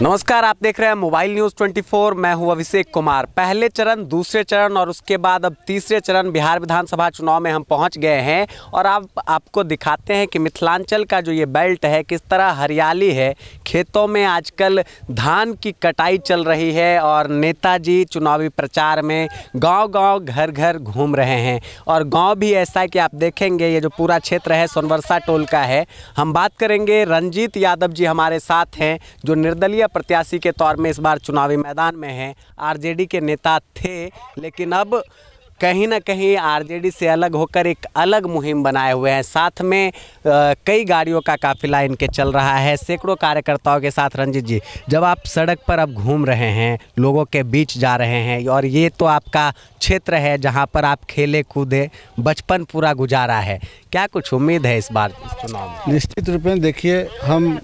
नमस्कार आप देख रहे हैं मोबाइल न्यूज़ 24 मैं हूं अभिषेक कुमार पहले चरण दूसरे चरण और उसके बाद अब तीसरे चरण बिहार विधानसभा चुनाव में हम पहुंच गए हैं और अब आप, आपको दिखाते हैं कि मिथिलांचल का जो ये बेल्ट है किस तरह हरियाली है खेतों में आजकल धान की कटाई चल रही है और नेताजी चुनावी प्रचार में गाँव-गाँव घर-घर घूम रहे हैं और गाँव भी ऐसा है कि आप देखेंगे ये जो पूरा क्षेत्र है सोनवरसा टोल का है हम बात करेंगे रंजीत यादव जी हमारे साथ हैं जो निर्दलीय प्रत्याशी के तौर में इस बार चुनावी मैदान में हैं आरजेडी के नेता थे लेकिन अब कहीं ना कहीं आरजेडी से अलग होकर एक अलग मुहिम बनाए हुए हैं साथ में आ, कई गाड़ियों का काफिला इनके चल रहा है सैकड़ों कार्यकर्ताओं के साथ रंजीत जी जब आप सड़क पर अब घूम रहे हैं लोगों के बीच जा रहे हैं और ये तो आपका क्षेत्र है जहाँ पर आप खेले कूदे बचपन पूरा गुजारा है क्या कुछ उम्मीद है इस बार चुनाव निश्चित रूप में देखिए हम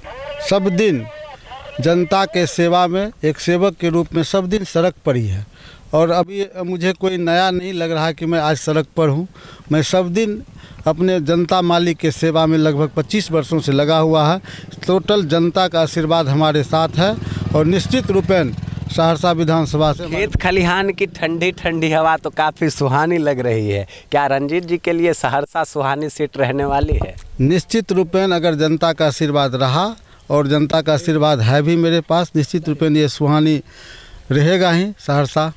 सब दिन जनता के सेवा में एक सेवक के रूप में सब दिन सड़क पर ही है और अभी मुझे कोई नया नहीं लग रहा कि मैं आज सड़क पर हूँ मैं सब दिन अपने जनता मालिक के सेवा में लगभग 25 वर्षों से लगा हुआ है टोटल जनता का आशीर्वाद हमारे साथ है और निश्चित रूपेण सहरसा विधानसभा से खेत खलिहान की ठंडी ठंडी हवा तो काफ़ी सुहानी लग रही है क्या रंजीत जी के लिए सहरसा सुहानी सीट रहने वाली है निश्चित रूपेण अगर जनता का आशीर्वाद रहा और जनता का आशीर्वाद है भी मेरे पास निश्चित रूप ये सुहानी रहेगा ही सहरसा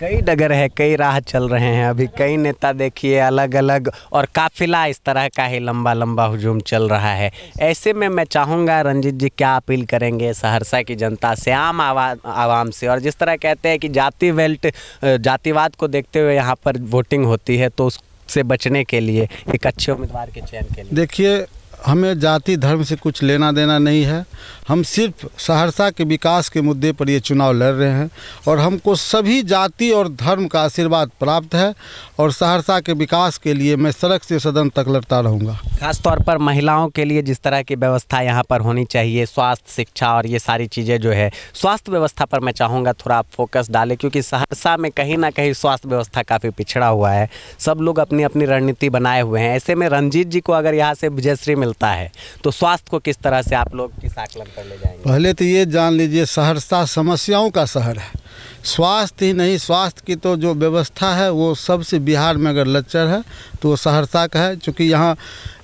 कई डगर है कई राह चल रहे हैं अभी कई नेता देखिए अलग अलग और काफिला इस तरह का ही लंबा लंबा हुजूम चल रहा है ऐसे में मैं चाहूँगा रंजीत जी क्या अपील करेंगे सहरसा की जनता से आम आवा आवाम से और जिस तरह कहते हैं कि जाति वेल्ट जातिवाद को देखते हुए यहाँ पर वोटिंग होती है तो उससे बचने के लिए एक अच्छे उम्मीदवार के चयन के लिए देखिए हमें जाति धर्म से कुछ लेना देना नहीं है हम सिर्फ सहरसा के विकास के मुद्दे पर ये चुनाव लड़ रहे हैं और हमको सभी जाति और धर्म का आशीर्वाद प्राप्त है और सहरसा के विकास के लिए मैं सड़क से सदन तक लड़ता रहूँगा खासतौर पर महिलाओं के लिए जिस तरह की व्यवस्था यहाँ पर होनी चाहिए स्वास्थ्य शिक्षा और ये सारी चीज़ें जो है स्वास्थ्य व्यवस्था पर मैं चाहूँगा थोड़ा फोकस डालें क्योंकि सहरसा में कहीं ना कहीं स्वास्थ्य व्यवस्था काफ़ी पिछड़ा हुआ है सब लोग अपनी अपनी रणनीति बनाए हुए हैं ऐसे में रंजीत जी को अगर यहाँ से विजयश्री मिलती होता है तो स्वास्थ्य को किस तरह से आप लोग किस आकलन कर ले जाएंगे पहले तो ये जान लीजिए सहरसा समस्याओं का शहर है स्वास्थ्य ही नहीं स्वास्थ्य की तो जो व्यवस्था है वो सबसे बिहार में अगर लच्चर है तो वो सहरसा का है चूँकि यहाँ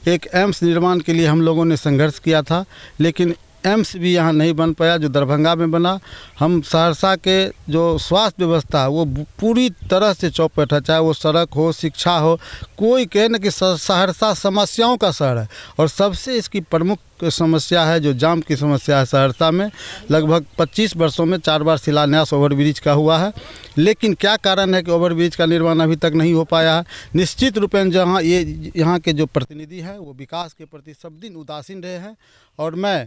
एक एम्स निर्माण के लिए हम लोगों ने संघर्ष किया था लेकिन एम्स भी यहाँ नहीं बन पाया जो दरभंगा में बना हम सहरसा के जो स्वास्थ्य व्यवस्था है वो पूरी तरह से चौपट है चाहे वो सड़क हो शिक्षा हो कोई कहे ना कि सहरसा समस्याओं का शहर है और सबसे इसकी प्रमुख की समस्या है जो जाम की समस्या है सहरसा में लगभग 25 वर्षों में चार बार शिलान्यास ओवरब्रिज का हुआ है लेकिन क्या कारण है कि ओवरब्रिज का निर्माण अभी तक नहीं हो पाया है निश्चित रूप में जहाँ ये यहाँ के जो प्रतिनिधि हैं वो विकास के प्रति सब दिन उदासीन रहे हैं और मैं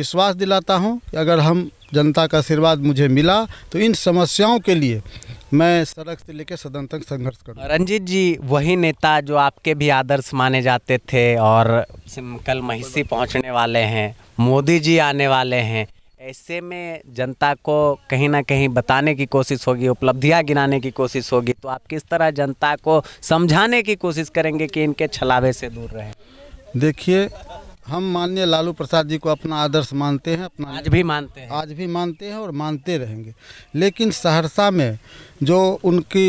विश्वास दिलाता हूँ कि अगर हम जनता का आशीर्वाद मुझे मिला तो इन समस्याओं के लिए मैं सड़क से लेकर सदन तक संघर्ष करूँ रंजीत जी वही नेता जो आपके भी आदर्श माने जाते थे और कल महिषी पहुंचने वाले हैं मोदी जी आने वाले हैं ऐसे में जनता को कहीं ना कहीं बताने की कोशिश होगी उपलब्धियां गिनाने की कोशिश होगी तो आप किस तरह जनता को समझाने की कोशिश करेंगे कि इनके छलावे से दूर रहें देखिए हम माननीय लालू प्रसाद जी को अपना आदर्श मानते हैं अपना आज भी मानते हैं आज भी मानते हैं और मानते रहेंगे लेकिन सहरसा में जो उनकी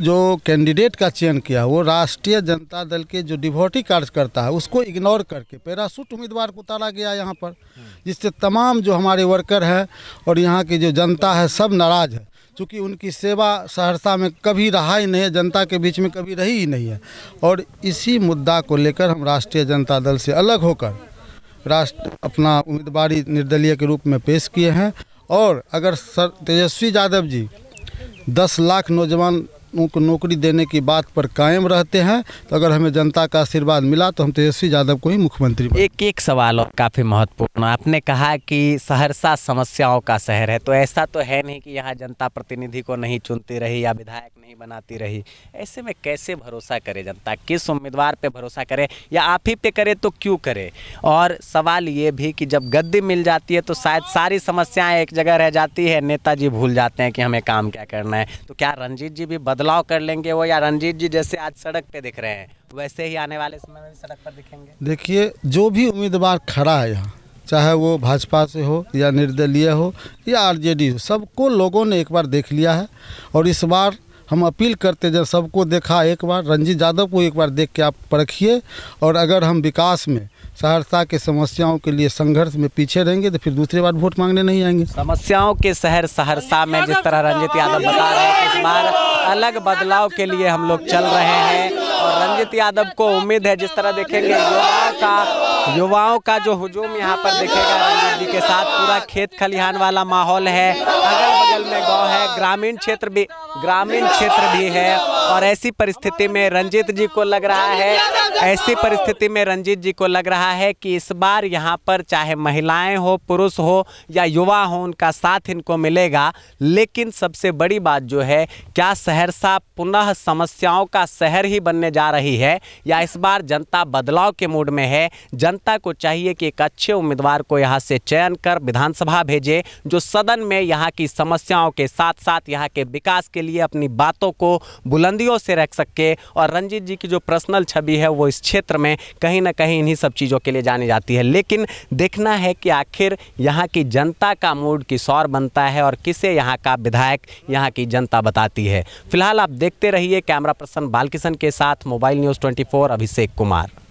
जो कैंडिडेट का चयन किया वो राष्ट्रीय जनता दल के जो डिवोटी कार्यकर्ता है उसको इग्नोर करके पैरासूट उम्मीदवार को उतारा गया यहाँ पर जिससे तमाम जो हमारे वर्कर हैं और यहाँ की जो जनता है सब नाराज़ है चूँकि उनकी सेवा सहरसा में कभी रहा ही नहीं है जनता के बीच में कभी रही ही नहीं है और इसी मुद्दा को लेकर हम राष्ट्रीय जनता दल से अलग होकर राष्ट्र अपना उम्मीदवारी निर्दलीय के रूप में पेश किए हैं और अगर सर तेजस्वी यादव जी दस लाख नौजवान को नौकरी देने की बात पर कायम रहते हैं तो अगर हमें जनता का आशीर्वाद मिला तो हम तेजस्वी यादव को ही मुख्यमंत्री एक एक सवाल और काफ़ी महत्वपूर्ण आपने कहा कि सहरसा समस्याओं का शहर है तो ऐसा तो है नहीं कि यहाँ जनता प्रतिनिधि को नहीं चुनती रही या विधायक नहीं बनाती रही ऐसे में कैसे भरोसा करे जनता किस उम्मीदवार पे भरोसा करे या आप ही पे करे तो क्यों करे और सवाल ये भी कि जब गद्दी मिल जाती है तो शायद सारी समस्याएं एक जगह रह जाती है नेताजी भूल जाते हैं कि हमें काम क्या करना है तो क्या रंजीत जी भी बदल बदलाव कर लेंगे वो या रंजीत जी जैसे आज सड़क पे दिख रहे हैं वैसे ही आने वाले समय में सड़क पर दिखेंगे देखिए जो भी उम्मीदवार खड़ा है यहाँ चाहे वो भाजपा से हो या निर्दलीय हो या आरजेडी हो सबको लोगों ने एक बार देख लिया है और इस बार हम अपील करते जब सबको देखा एक बार रंजीत यादव को एक बार देख के आप परखिए और अगर हम विकास में सहरसा के समस्याओं के लिए संघर्ष में पीछे रहेंगे तो फिर दूसरी बार वोट मांगने नहीं आएंगे समस्याओं के शहर सहरसा में जिस तरह रंजीत यादव बता रहे हैं इस बार अलग बदलाव के लिए हम लोग चल रहे हैं और रंजित यादव को उम्मीद है जिस तरह देखेंगे युवाओं का युवाओं का जो हुजूम यहाँ पर देखेगा रंजित जी के साथ पूरा खेत खलिहान वाला माहौल है अगल बगल में गाँव है ग्रामीण क्षेत्र भी ग्रामीण क्षेत्र भी है और ऐसी परिस्थिति में रंजीत जी को लग रहा है ऐसी परिस्थिति में रंजीत जी को लग रहा है कि इस बार यहाँ पर चाहे महिलाएं हो पुरुष हो या युवा हो उनका साथ इनको मिलेगा लेकिन सबसे बड़ी बात जो है क्या सहरसा पुनः समस्याओं का शहर ही बनने जा रही है या इस बार जनता बदलाव के मूड में है जनता को चाहिए कि एक अच्छे उम्मीदवार को यहाँ से चयन कर विधानसभा भेजे जो सदन में यहाँ की समस्याओं के साथ साथ यहाँ के विकास के लिए अपनी बातों को बुलंद पाबंदियों से रख सके और रंजीत जी की जो पर्सनल छवि है वो इस क्षेत्र में कहीं ना कहीं इन्हीं सब चीज़ों के लिए जानी जाती है लेकिन देखना है कि आखिर यहाँ की जनता का मूड किस और बनता है और किसे यहाँ का विधायक यहाँ की जनता बताती है फिलहाल आप देखते रहिए कैमरा पर्सन बालकिशन के साथ mobile news twenty Abhishek Kumar